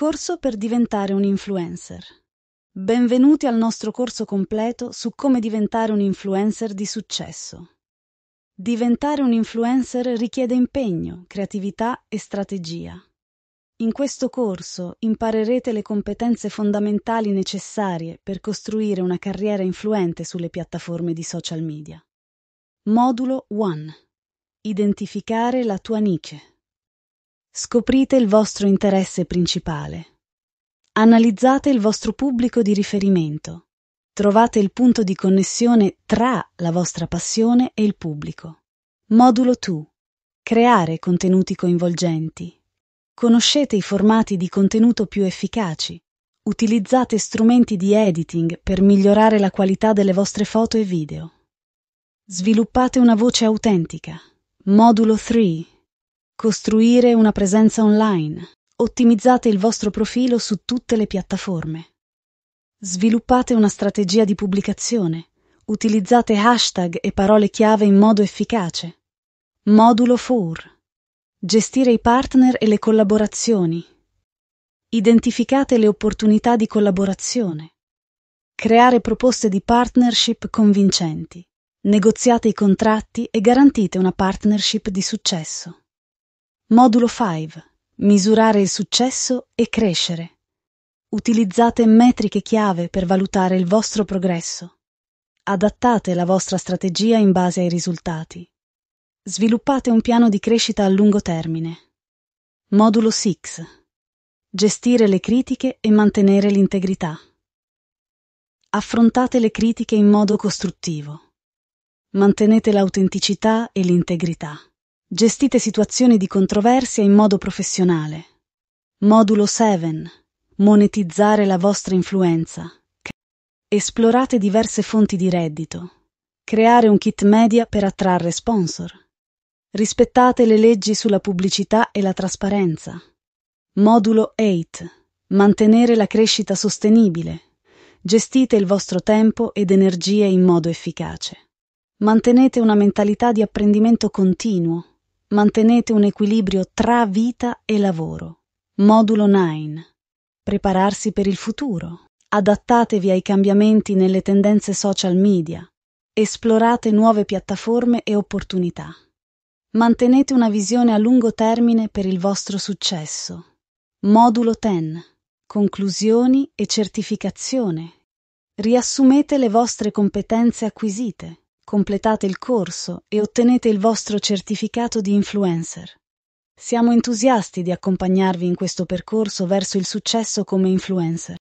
corso per diventare un influencer. Benvenuti al nostro corso completo su come diventare un influencer di successo. Diventare un influencer richiede impegno, creatività e strategia. In questo corso imparerete le competenze fondamentali necessarie per costruire una carriera influente sulle piattaforme di social media. Modulo 1. Identificare la tua niche. Scoprite il vostro interesse principale. Analizzate il vostro pubblico di riferimento. Trovate il punto di connessione tra la vostra passione e il pubblico. Modulo 2. Creare contenuti coinvolgenti. Conoscete i formati di contenuto più efficaci. Utilizzate strumenti di editing per migliorare la qualità delle vostre foto e video. Sviluppate una voce autentica. Modulo 3 costruire una presenza online, ottimizzate il vostro profilo su tutte le piattaforme. Sviluppate una strategia di pubblicazione, utilizzate hashtag e parole chiave in modo efficace. Modulo 4. Gestire i partner e le collaborazioni. Identificate le opportunità di collaborazione. Creare proposte di partnership convincenti. Negoziate i contratti e garantite una partnership di successo. Modulo 5. Misurare il successo e crescere. Utilizzate metriche chiave per valutare il vostro progresso. Adattate la vostra strategia in base ai risultati. Sviluppate un piano di crescita a lungo termine. Modulo 6. Gestire le critiche e mantenere l'integrità. Affrontate le critiche in modo costruttivo. Mantenete l'autenticità e l'integrità. Gestite situazioni di controversia in modo professionale. Modulo 7. Monetizzare la vostra influenza. Esplorate diverse fonti di reddito. Creare un kit media per attrarre sponsor. Rispettate le leggi sulla pubblicità e la trasparenza. Modulo 8. Mantenere la crescita sostenibile. Gestite il vostro tempo ed energie in modo efficace. Mantenete una mentalità di apprendimento continuo mantenete un equilibrio tra vita e lavoro. Modulo 9. Prepararsi per il futuro. Adattatevi ai cambiamenti nelle tendenze social media. Esplorate nuove piattaforme e opportunità. Mantenete una visione a lungo termine per il vostro successo. Modulo 10. Conclusioni e certificazione. Riassumete le vostre competenze acquisite completate il corso e ottenete il vostro certificato di influencer. Siamo entusiasti di accompagnarvi in questo percorso verso il successo come influencer.